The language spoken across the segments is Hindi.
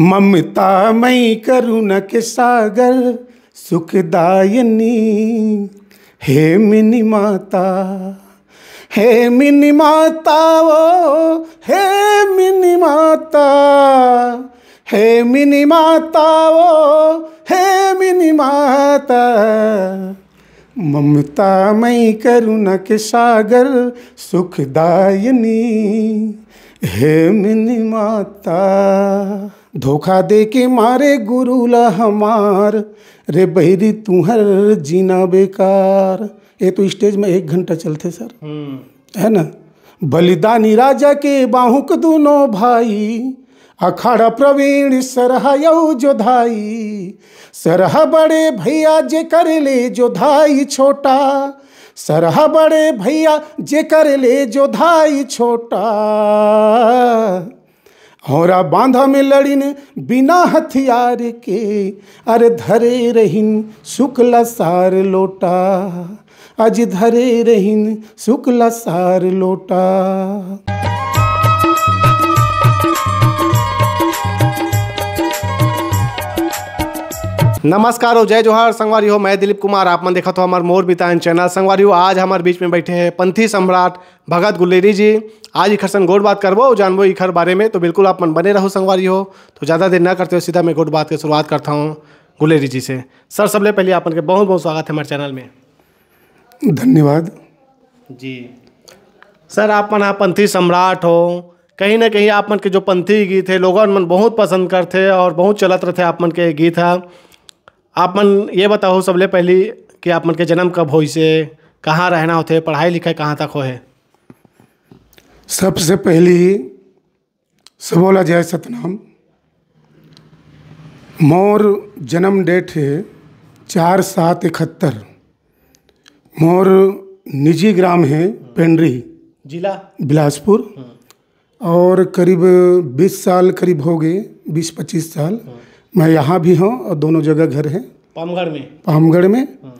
ममता मई करुण के सागर सुखदायनी हे मिनी माता हे मिनी माता ओ हे मिनी माता हे मिनी माता ओ हे मिनी माता ममता मई करुण के सागर सुखदायनी हे मिनी माता धोखा दे के मारे गुरुला हमार रे बहरी तुहर जीना बेकार ये तो स्टेज में एक घंटा चलते सर हम्म। है ना बलिदानी राजा के बाहुक दोनों भाई अखाड़ा प्रवीण जो जोधाई सरह बड़े भैया जे कर ले जोधाई छोटा सरह बड़े भैया जे कर ले जोधाई छोटा हौरा बांधा में लड़िन बिना हथियार के अरे धरे रहिन शुक्ला सार लोटा अज धरे रहिन शुक्ला सार लोटा नमस्कार हो जय जोहार संगवारी हो मैं दिलीप कुमार आप मन देखा तो हमारे मोर बितान चैनल संगवारी हो आज हमारे बीच में बैठे हैं पंथी सम्राट भगत गुलेरी जी आज इखर संग गोट बात करबो जानबो इखर बारे में तो बिल्कुल आप मन बने रहो संगवारी हो तो ज़्यादा देर ना करते हो सीधा मैं गोड बात की शुरुआत करता हूँ गुलेरी जी से सर सबले पहले आपन के बहुत बहुत स्वागत है हमारे चैनल में धन्यवाद जी सर आप मन आप पंथी सम्राट हो कहीं ना कहीं आप मन के जो पंथी गीत है लोगों मन बहुत पसंद करते और बहुत चलत रहते आप मन के गीत है आप मन ये बताओ सबले पहली कि आप मन के जन्म कब हो से कहाँ रहना होते पढ़ाई लिखाई कहाँ तक हो है सबसे पहली सबोला जय सतनाम मोर जन्म डेट है चार सात इकहत्तर मोर निजी ग्राम है पेंड्री जिला बिलासपुर हम्म। और करीब बीस साल करीब हो गए बीस पच्चीस साल हम्म। मैं यहाँ भी हूँ और दोनों जगह घर है पामगढ़ में पामगढ़ में हाँ।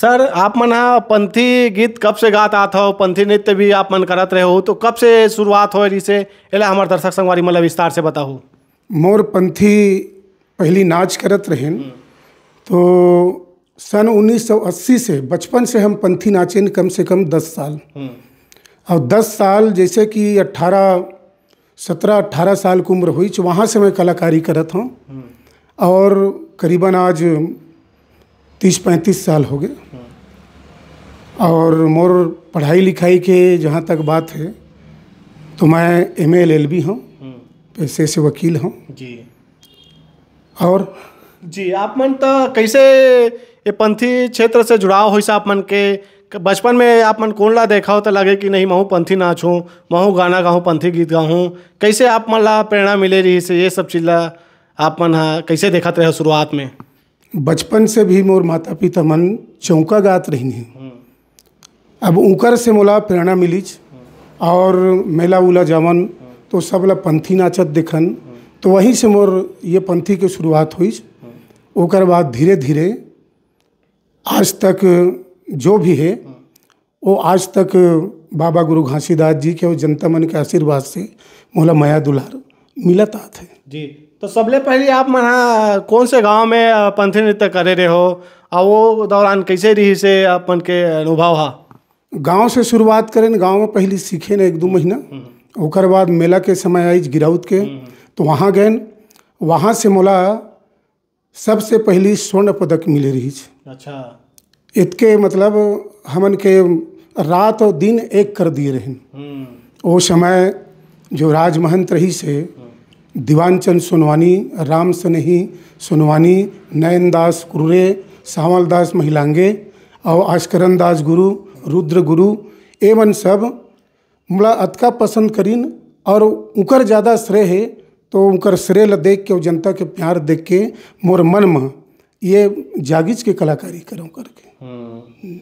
सर आप मन पंथी गीत कब से गात आता हो पंथी नृत्य भी आप मन करत रहे हो तो कब से शुरुआत हो इसे एला हमारे दर्शक संगवारी मतलब विस्तार से बताओ मोर पंथी पहली नाच करत रहे हाँ। तो सन 1980 से बचपन से हम पंथी नाचें कम से कम 10 साल और हाँ। 10 साल जैसे कि 18 सत्रह 18 साल की उम्र हुई तो वहाँ से मैं कलाकारी करत हूँ और करीबन आज तीस पैंतीस साल हो गए और मोर पढ़ाई लिखाई के जहाँ तक बात है तो मैं एम एल एल बी हूँ हम्म। पैसे से वकील हूँ जी और जी आप मन तो कैसे ये पंथी क्षेत्र से जुड़ाव हो आप मन के बचपन में आप मन कौन ला देखा हो तो लगे कि नहीं महू पंथी नाच हूँ महू गाना गाऊँ पंथी गीत गाऊँ कैसे आप मन ला प्रेरणा मिले रही से ये सब चीज़ ला आप मन हा कैसे देखत रहे शुरुआत में बचपन से भी मोर माता पिता मन चौका गात रही है हम्म। अब ऊकर से मोला प्रेरणा मिली और मेला उला जमन तो सब ला पंथी नाचत देखन तो वहीं से मोर ये पंथी के शुरुआत हुई ओकर बाद धीरे धीरे आज तक जो भी है वो आज तक बाबा गुरु घासीदास जी के और जनता मन के आशीर्वाद से मोला माया दुलार मिलत आते जी तो सबले पहले आप मन हाँ, कौन से गाँव में पंथी नृत्य करे रहे हो और वो दौरान कैसे रही से अपन के अनुभव हा गाँव से शुरुआत करें गाँव में पहले सीखे ना एक दो महीना हम्म। ओकर बाद मेला के समय आई गिराउत के हम्म। तो वहाँ गए वहाँ से मोला सबसे पहली स्वर्ण पदक मिले रही अच्छा इतके मतलब हमन के रात और दिन एक कर दिए रहन वो हम्म। समय जो राजमहंत रही से दीवानचंद सोनवानी राम सनेही सोनवानी नयन दास कुरे सावल दास महिलांगे और आश्करण दास गुरु रुद्र गुरु एवं सब मुला अतका पसंद करीन और उकर ज़्यादा श्रेय है तो उनकर श्रेय ल देख के और जनता के प्यार देख के मोर मन में ये जागिज के कलाकारी करूँ करके हम्म।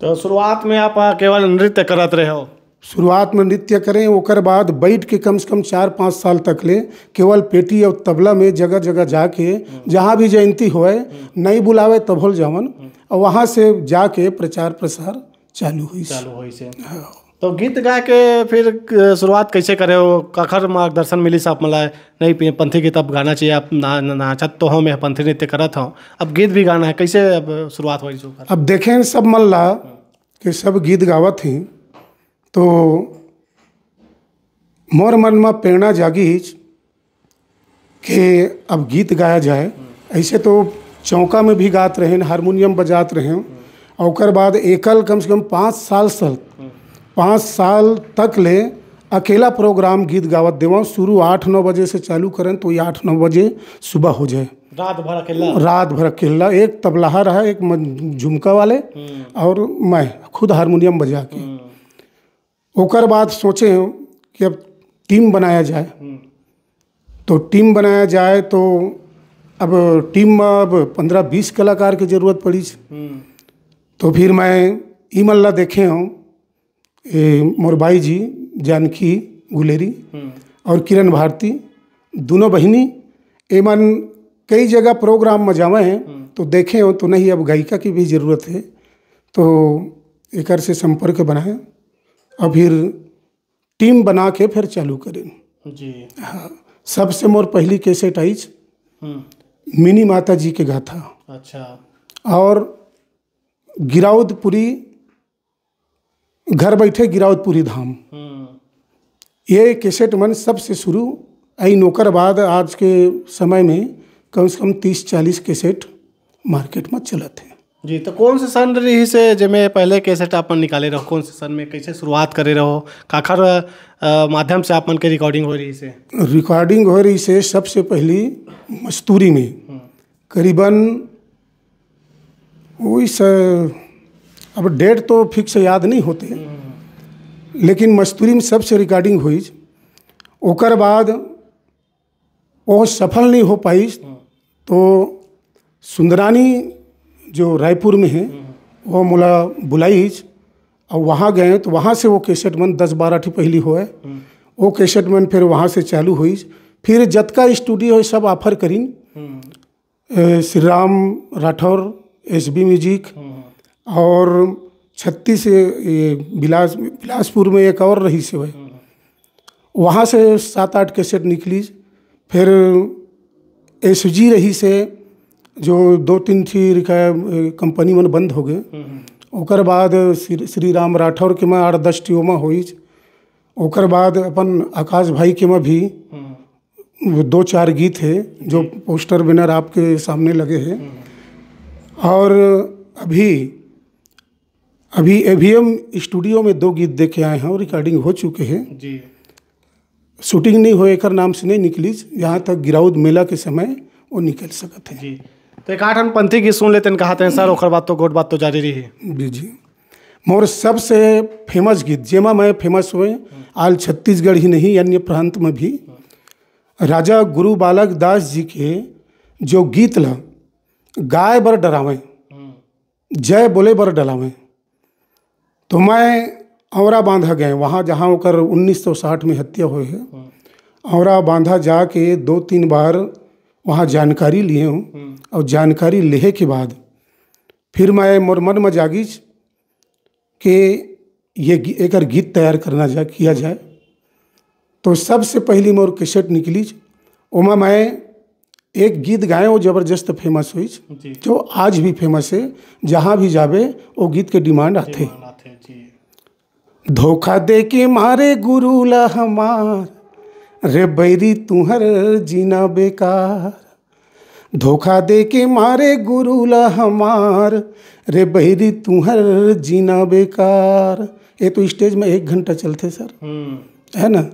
तो शुरुआत में आप केवल नृत्य करते रहे हो शुरुआत में नृत्य करें ओकर बाद बैठ के कम से कम चार पाँच साल तक ले केवल पेटी और तबला में जगह जगह जाके जहाँ भी जयंती होए नहीं बुलावे तभोल जमन और वहाँ से जाके प्रचार प्रसार चालू हुई चालू हुई से हाँ। तो गीत गा के फिर शुरुआत कैसे करे हो कखर मार्गदर्शन मिली साहब मला नहीं पंथी गीत अब गाना चाहिए आप ना नाचत तो हम मैं पंथी नृत्य करत हूँ अब गीत भी गाना है कैसे अब शुरुआत हुई अब देखें सब मल्ला कि सब गीत गावत हैं तो मोर मन में प्रेरणा जागी કે अब गीत गाया जाए ऐसे तो चौका में भी गात रहे हारमोनियम बजात रहे और बाद एकल कम से कम पाँच साल सल पाँच साल तक ले अकेला प्रोग्राम गीत गावत देवा शुरू आठ नौ बजे से चालू करें तो ये आठ नौ बजे सुबह हो जाए रात भर अकेला रात भर अकेला एक तबलाहा रहा एक झुमका वाले और मैं खुद हारमोनियम बजा के ओकर बाद सोचे हैं कि अब टीम बनाया जाए हम्म। तो टीम बनाया जाए तो अब टीम में अब पंद्रह बीस कलाकार की जरूरत पड़ी हम्म। तो फिर मैं ई मल्ला देखे हूँ मोर भाई जी जानकी गुलेरी हम्म। और किरण भारती दोनों बहनी एमन कई जगह प्रोग्राम में जावे हैं तो देखे हो तो नहीं अब गायिका की भी ज़रूरत है तो एक से संपर्क बनाए और फिर टीम बना के फिर चालू करें जी हाँ सबसे मोर पहली कैसेट आई हम्म। मिनी माता जी के गाथा अच्छा और गिराउदपुरी घर बैठे गिराउदपुरी धाम हम्म। ये कैसेट मन सबसे शुरू आई नौकर बाद आज के समय में कम से कम तीस चालीस कैसेट मार्केट में चला थे जी तो कौन से सन रही से जंहिंमें पहले कैसे अपन निकाले रहो कौन से सन में कैसे शुरुआत करे रहो काखर माध्यम से अपन के रिकॉर्डिंग हो रही से रिकॉर्डिंग हो रही से सबसे पहली मस्तूरी में हम्म। करीबन वही से अब डेट तो फिक्स याद नहीं होते हम्म। लेकिन मस्तूरी में सबसे रिकॉर्डिंग हुई ओकर बाद वो सफल नहीं हो पाई हम्म। तो सुंदरानी जो रायपुर में है वो मुला बुलाई और वहाँ गए तो वहाँ से वो कैसेट मन दस बारह ठी पहली है वो कैसेट मन फिर वहाँ से चालू हुई फिर जतका स्टूडियो सब ऑफर करी Shri Ram Rathore S B music और छत्तीस ये बिलास बिलासपुर में एक और रही से वह वहाँ से सात आठ कैसेट निकली फिर एस जी रही से जो दो तीन थी कंपनी मन बंद हो गए हम्म, हम्म। ओकर बाद श्री राम राठौर के माँ आठ दस टी ओमा हुई ओकर बाद अपन आकाश भाई के में भी हम्म। दो चार गीत है जो पोस्टर बिनर आपके सामने लगे हैं और अभी अभी एम स्टूडियो में दो गीत देखे आए हैं और रिकॉर्डिंग हो चुके हैं जी शूटिंग नहीं हो एक नाम से नहीं निकली जहाँ तक गिराउद मेला के समय वो निकल सकते हैं तो एक आठ पंथी की सुन लेते हैं कहते हैं सर ओखर बात तो गोट बात तो जारी रही जी जी मोर सबसे फेमस गीत जेमा मैं फेमस हुए आल छत्तीसगढ़ ही नहीं अन्य प्रांत में भी राजा गुरु बालक दास जी के जो गीत ल गाय बर डरावें जय बोले बर डरावें तो मैं औरा बांधा गए वहाँ जहाँ उन्नीस सौ साठ में हत्या हुई है औरा बांधा जाके दो तीन बार वहाँ जानकारी लिए हूँ हम्म। और जानकारी लेहे के बाद फिर मैं मोर मन में जागी कि ये एक गीत तैयार करना जा किया हम्म। जाए तो सबसे पहली मोर कैसेट निकली ओमा मैं एक गीत गाए वो जबरदस्त फेमस हुई जो आज भी फेमस है जहाँ भी जावे वो गीत के डिमांड आते धोखा दे के मारे गुरुला हमार रे बैरी तुहर जीना बेकार धोखा दे के मारे गुरुला हमार रे बहरी तुहर जीना बेकार ये तो स्टेज में एक घंटा चलते सर हम्म। है ना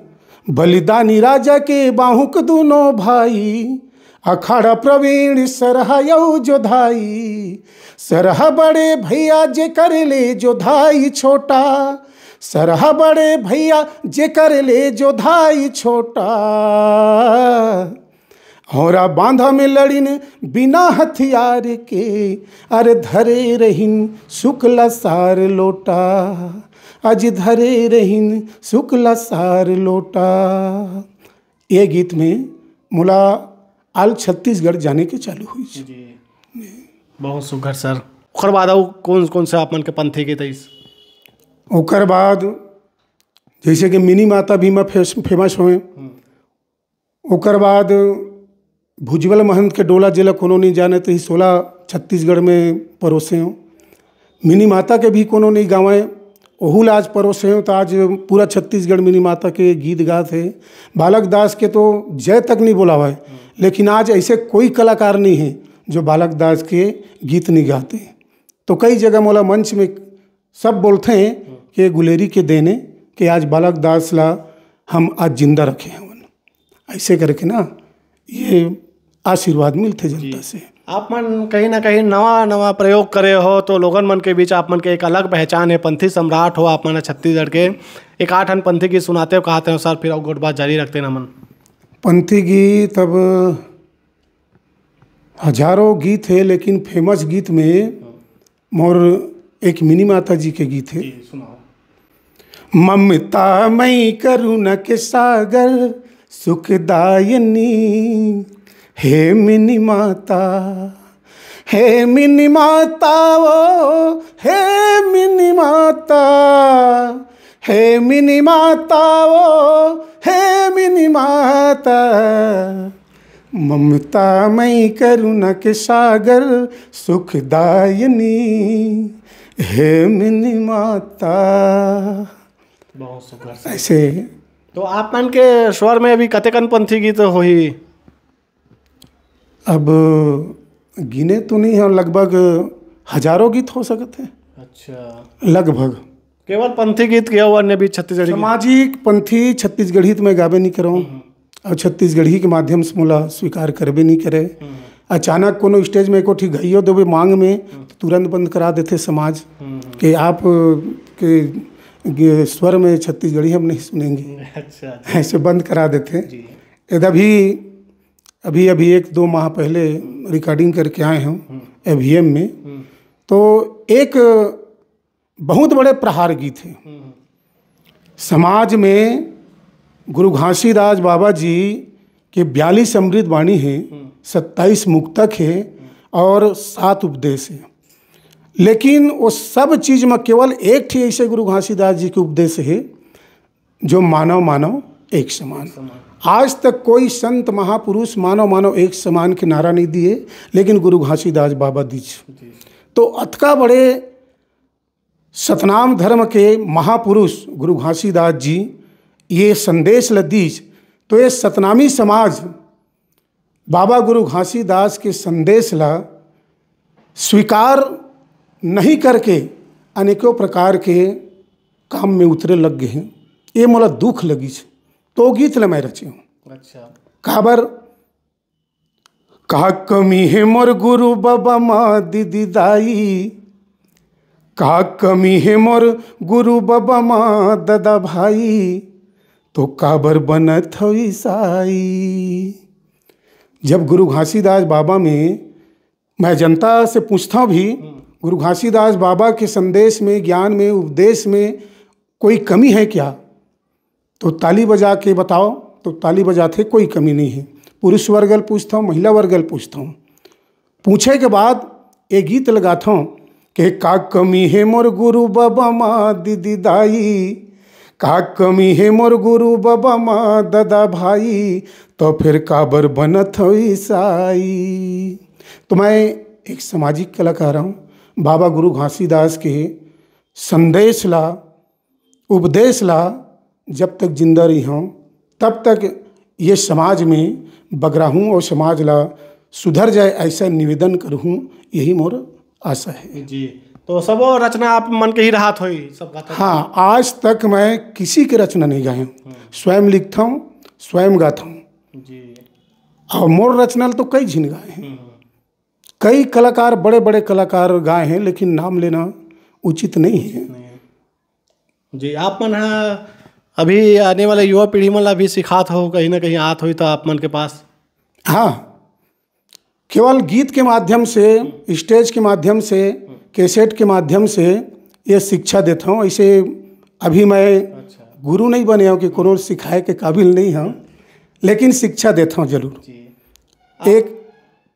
बलिदानी राजा के बाहुक दोनों भाई अखाड़ा प्रवीण सरहयऊ जोधाई सरह बड़े भैया जे कर ले जोधाई छोटा सरह बड़े भैया जे कर ले जो धाई छोटा होरा बांधा में लड़िन बिना हथियार के अरे धरे रहिन शुक्ला सार लोटा अज धरे रहिन शुक्ला सार लोटा ये गीत में मुला आल छत्तीसगढ़ जाने के चालू हुई बहुत सुखर सर ओकर बाद कौन कौन से आप मन के पंथी तेईस ओकर बाद जैसे कि मिनी माता बीमा फेमस हुए ओकर बाद भुजबल महंत के डोला जिला कोनो नहीं जाने तो ही सोलह छत्तीसगढ़ में परोसे हों मिनी माता के भी कोनो नहीं है ओहुल आज परोसे हों तो आज पूरा छत्तीसगढ़ मिनी माता के गीत गात है बालक दास के तो जय तक नहीं बोला हुआ है लेकिन आज ऐसे कोई कलाकार नहीं है जो बालक दास के गीत नहीं गाते तो कई जगह मोला मंच में सब बोलते हैं के गुलेरी के देने के आज बालक दास ला हम आज जिंदा रखे हैं उन ऐसे करके ना ये आशीर्वाद मिलते जनता से आप मन कहीं ना कहीं नवा नवा प्रयोग करे हो तो लोगन मन के बीच आप मन के एक अलग पहचान है पंथी सम्राट हो आप मन छत्तीसगढ़ के एक आठ हन पंथी गीत सुनाते हो कहते हैं सर फिर और गोट बात जारी रखते ना मन पंथी गीत अब हजारों गीत है लेकिन फेमस गीत में मोर एक मिनी माता जी के गीत है सुनाओ ममता मई करुण के सागर सुखदायनी हे मिनी माता हे मिनी माता ओ हे मिनी माता हे मिनी माता ओ हे मिनी माता ममता मई करुण के सागर सुखदायनी हे मिनी माता बहुत सुपर ऐसे तो आप मन के स्वर में अभी कतेकन पंथी गीत हो ही अब गिने तो नहीं है लगभग हजारों गीत हो सकते हैं अच्छा लगभग केवल पंथी गीत गया हुआ ने भी छत्तीसगढ़ी सामाजिक पंथी छत्तीसगढ़ी तो मैं गावे नहीं कराऊँ और हम्म, हम्म। छत्तीसगढ़ी के माध्यम से मोला स्वीकार कर भी नहीं करे हम्म, अचानक कोनो स्टेज में को ठीक गई गइयो देवे मांग में तुरंत बंद करा देते समाज के आप के स्वर में छत्तीसगढ़ी हम नहीं सुनेंगे अच्छा, अच्छा। ऐसे बंद करा देते हैं यदि अभी अभी अभी एक दो माह पहले रिकॉर्डिंग करके आए वी एवीएम हम्म। में हम्म। तो एक बहुत बड़े प्रहार गीत है हम्म, समाज में गुरु घासीदास बाबा जी के बयालीस अमृत वाणी है सत्ताईस मुक्तक है और सात उपदेश है लेकिन वो सब चीज में केवल एक ठी ऐसे गुरु घासीदास जी के उपदेश है जो मानव मानव एक समान आज तक कोई संत महापुरुष मानव मानव एक समान के नारा नहीं दिए लेकिन गुरु घासीदास बाबा दीज तो अतका बड़े सतनाम धर्म के महापुरुष गुरु घासीदास जी ये संदेश लदीज तो ये सतनामी समाज बाबा गुरु घासीदास के संदेश ला स्वीकार नहीं करके अनेकों प्रकार के काम में उतरे लग गए हैं ये मोला दुख लगी छे तो गीत ले मैं रची हूँ अच्छा काबर का कमी है मोर गुरु बाबा माँ दीदी दाई का कमी है मोर गुरु बाबा माँ दादा भाई तो काबर बनत हो ईसाई जब गुरु घासीदास बाबा में मैं जनता से पूछता भी हम्म। गुरु घासीदास बाबा के संदेश में ज्ञान में उपदेश में कोई कमी है क्या तो ताली बजा के बताओ तो ताली बजाते कोई कमी नहीं है पुरुष वर्गल पूछता हूँ महिला वर्गल पूछता हूँ पूछे के बाद ये गीत लगाता हूँ कि का कमी है मोर गुरु बाबा माँ दीदी दाई का कमी है मोर गुरु बाबा माँ दादा भाई तो फिर काबर बनत हो ईसाई तो मैं एक सामाजिक कलाकार हूँ बाबा गुरु घासीदास के संदेश ला उपदेश ला जब तक जिंदा रही हूँ तब तक ये समाज में बगराहूँ और समाज ला सुधर जाए ऐसा निवेदन करूँ यही मोर आशा है जी तो सब रचना आप मन के ही रहा हो सब हाँ आज तक मैं किसी की रचना नहीं गाया हाँ। स्वयं लिखता हूँ स्वयं गाता हूँ और मोर रचना तो कई झिन गाए हैं हम्म। कई कलाकार बड़े बड़े कलाकार गाए हैं लेकिन नाम लेना उचित नहीं है जी आप मन अभी आने वाला युवा पीढ़ी मन अभी भी सिखात हो कहीं ना कहीं आत हो तो आप मन के पास हाँ केवल गीत के माध्यम से स्टेज के माध्यम से कैसेट के माध्यम से ये शिक्षा देता हूँ ऐसे अभी मैं अच्छा। गुरु नहीं बने हूँ कि कोनो सिखाए के काबिल नहीं हूँ लेकिन शिक्षा देता हूँ जरूर एक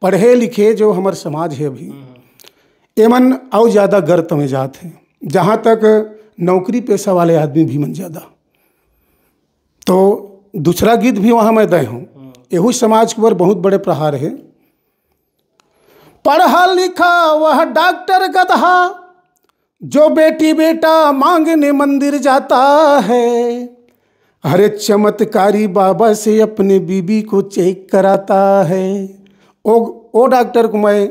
पढ़े लिखे जो हमारे समाज है अभी एमन और ज़्यादा गर्त में जाते हैं जहाँ तक नौकरी पेशा वाले आदमी भी मन ज़्यादा तो दूसरा गीत भी वहाँ मैं दे हूँ यही समाज के ऊपर बहुत बड़े प्रहार है पढ़ा लिखा वह डॉक्टर गधा जो बेटी बेटा मांगने मंदिर जाता है हरे चमत्कारी बाबा से अपने बीबी को चेक कराता है वो वो डॉक्टर को मैं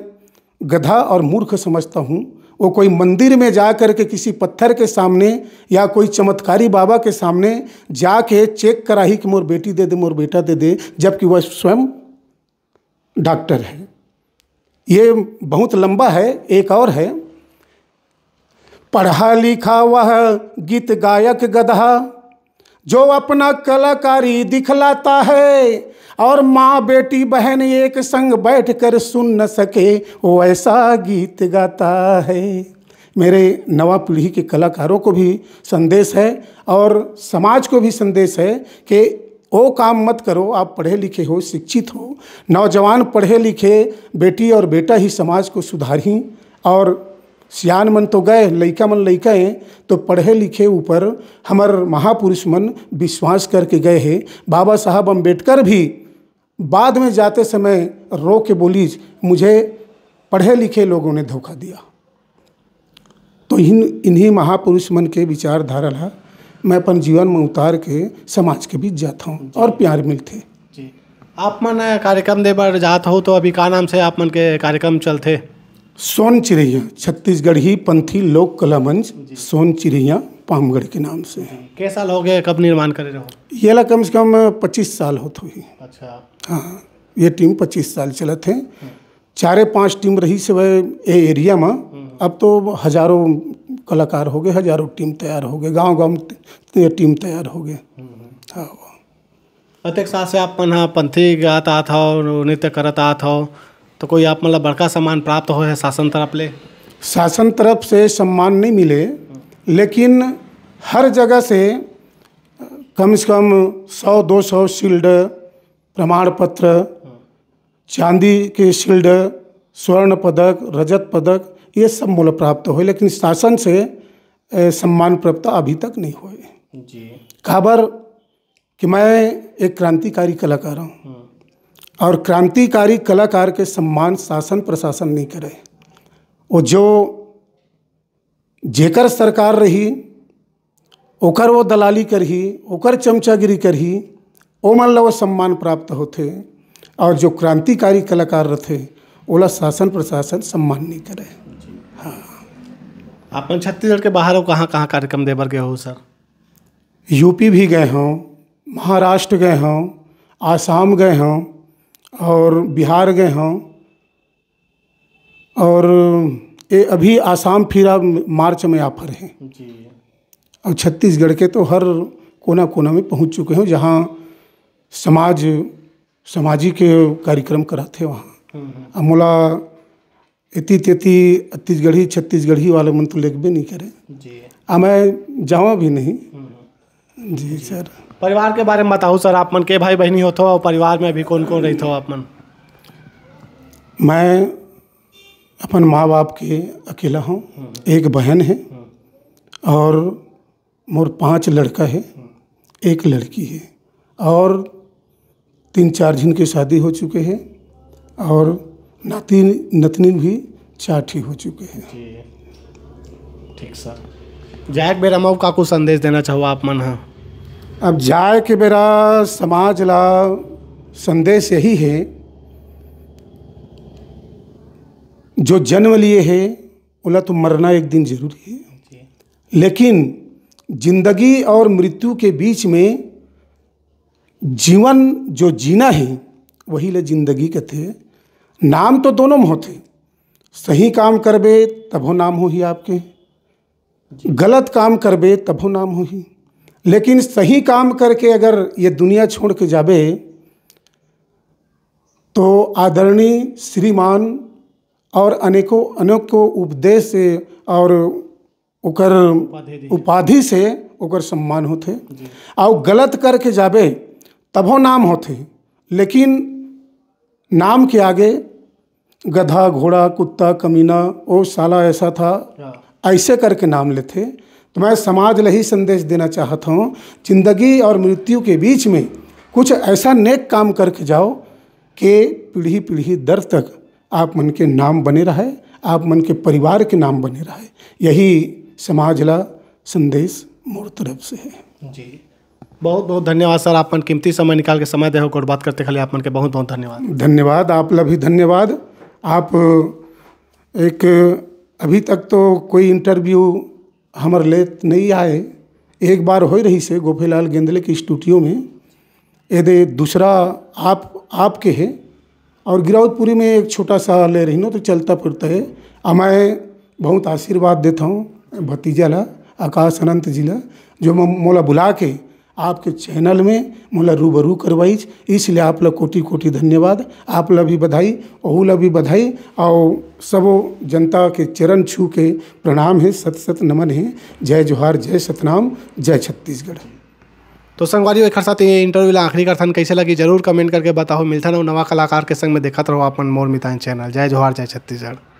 गधा और मूर्ख समझता हूँ वो कोई मंदिर में जा कर के किसी पत्थर के सामने या कोई चमत्कारी बाबा के सामने जा के चेक कराही कि मोर बेटी दे दे मोर बेटा दे दे जबकि वह स्वयं डॉक्टर है ये बहुत लंबा है एक और है पढ़ा लिखा वह गीत गायक गधा जो अपना कलाकारी दिखलाता है और माँ बेटी बहन एक संग बैठकर सुन न सके वो ऐसा गीत गाता है मेरे नवा पीढ़ी के कलाकारों को भी संदेश है और समाज को भी संदेश है कि वो काम मत करो आप पढ़े लिखे हो शिक्षित हो नौजवान पढ़े लिखे बेटी और बेटा ही समाज को सुधारें और सियान मन तो गए लैका मन लइका हैं तो पढ़े लिखे ऊपर हमार महापुरुष मन विश्वास करके गए है बाबा साहब अम्बेडकर भी बाद में जाते समय रो के बोली मुझे पढ़े लिखे लोगों ने धोखा दिया तो इन इन्हीं महापुरुष मन के विचारधारा ला मैं अपन जीवन में उतार के समाज के बीच जाता हूँ और प्यार मिलते जी आप मन कार्यक्रम दे जाता हूँ हो तो अभी का नाम से आप मन के कार्यक्रम चलते सोन चिड़ैया छत्तीसगढ़ ही पंथी लोक कला मंच सोन चिड़ैया पामगढ़ के नाम से कैसा लोग है कब निर्माण कर रहे हो ये ला कम से कम पच्चीस साल हो तो ही अच्छा हाँ ये टीम पच्चीस साल चले थे हम्म। चारे पांच टीम रही से वह ए एरिया में हम्म। अब तो हजारों कलाकार हो गए हजारों टीम तैयार हो गए गांव गांव टीम तैयार हो गए हम्म, हाँ कतेक साल से आप मन पंथी गाता था हो नृत्य करता था तो कोई आप मतलब बड़का सम्मान प्राप्त हो है शासन तरफ ले शासन तरफ से सम्मान नहीं मिले लेकिन हर जगह से कम से कम सौ दो सौ शील्ड प्रमाण पत्र चांदी के शील्ड स्वर्ण पदक रजत पदक ये सब मूल्य प्राप्त हुए लेकिन शासन से सम्मान प्राप्त अभी तक नहीं हुए जी खबर कि मैं एक क्रांतिकारी कलाकार हूँ हम्म। और क्रांतिकारी कलाकार के सम्मान शासन प्रशासन नहीं करे वो जो जेकर सरकार रही ओकर वो दलाली करही ओकर चमचागिरी करही ओमन ला वो सम्मान प्राप्त होते और जो क्रांतिकारी कलाकार रहते ओला शासन प्रशासन सम्मान नहीं करे हाँ अपन छत्तीसगढ़ के बाहर कहाँ कहाँ कार्यक्रम देवर गए हो सर यूपी भी गए हों महाराष्ट्र गए हों आसाम गए हों और बिहार गए हों और ये अभी आसाम फिरा मार्च में ऑफर हैं और छत्तीसगढ़ के तो हर कोना कोना में पहुंच चुके हैं जहां समाज सामाजिक कार्यक्रम कराते वहाँ और मोला इति तेती छत्तीसगढ़ी छत्तीसगढ़ी वाले मन तो भी नहीं करे अ मैं जाऊँ भी नहीं हम्म, हम्म। जी सर परिवार के बारे में बताऊँ सर आप मन के भाई बहनी हो तो और परिवार में अभी कौन कौन रही थो तो आप मन मैं अपन माँ बाप के अकेला हूँ एक बहन है और मोर पांच लड़का है एक लड़की है और तीन चार जिन की शादी हो चुके हैं और नाती नतनी भी चार हो चुके हैं ठीक सर जैक बेरमव का कुछ संदेश देना चाहो आप मन हाँ अब जाए कि मेरा समाज ला संदेश यही है जो जन्म लिए है बोला तो मरना एक दिन जरूरी है लेकिन जिंदगी और मृत्यु के बीच में जीवन जो जीना है वही ले जिंदगी के थे नाम तो दोनों में होते सही काम करबे तबो नाम हो ही आपके गलत काम करबे तबो नाम हो ही लेकिन सही काम करके अगर ये दुनिया छोड़ के जाबे तो आदरणीय श्रीमान और अनेकों अनेकों उपदेश से और उकर उपाधि से ओकर सम्मान होते और गलत करके जाबे तभो नाम होते लेकिन नाम के आगे गधा घोड़ा कुत्ता कमीना ओ साला ऐसा था हाँ। ऐसे करके नाम लेते तो मैं समाज लही संदेश देना चाहता हूँ जिंदगी और मृत्यु के बीच में कुछ ऐसा नेक काम करके जाओ कि पीढ़ी पीढ़ी दर तक आप मन के नाम बने रहे आप मन के परिवार के नाम बने रहे यही समाजला संदेश मोर तरफ से है जी बहुत बहुत धन्यवाद सर आपन कीमती समय निकाल के समय देखो और बात करते खाली आपन के बहुत बहुत धन्यवाद धन्यवाद आप भी धन्यवाद आप एक अभी तक तो कोई इंटरव्यू हमारे ले नहीं आए एक बार हो रही से गोफेलाल गेंदले के स्टूडियो में यदि दूसरा आप आपके है और गिरावतपुरी में एक छोटा सा ले रही ना तो चलता फिरता है मैं बहुत आशीर्वाद देता हूँ भतीजा ला आकाश अनंत जिला जो मोला बुला के आपके चैनल में मोला रूबरू करवाई इसलिए आप लोग कोटि कोटि धन्यवाद आप लोग भी बधाई और ला भी बधाई और सब जनता के चरण छू के प्रणाम है सत सत नमन है जय जोहार जय सतनाम जय छत्तीसगढ़ तो संगवारी एक साथ ये इंटरव्यू ला आखिरी कर कैसे लगी जरूर कमेंट करके बताओ मिलता और नवा कलाकार के संग में देखा तो रहो अपन मोर मितान चैनल जय जोहार जय छत्तीसगढ़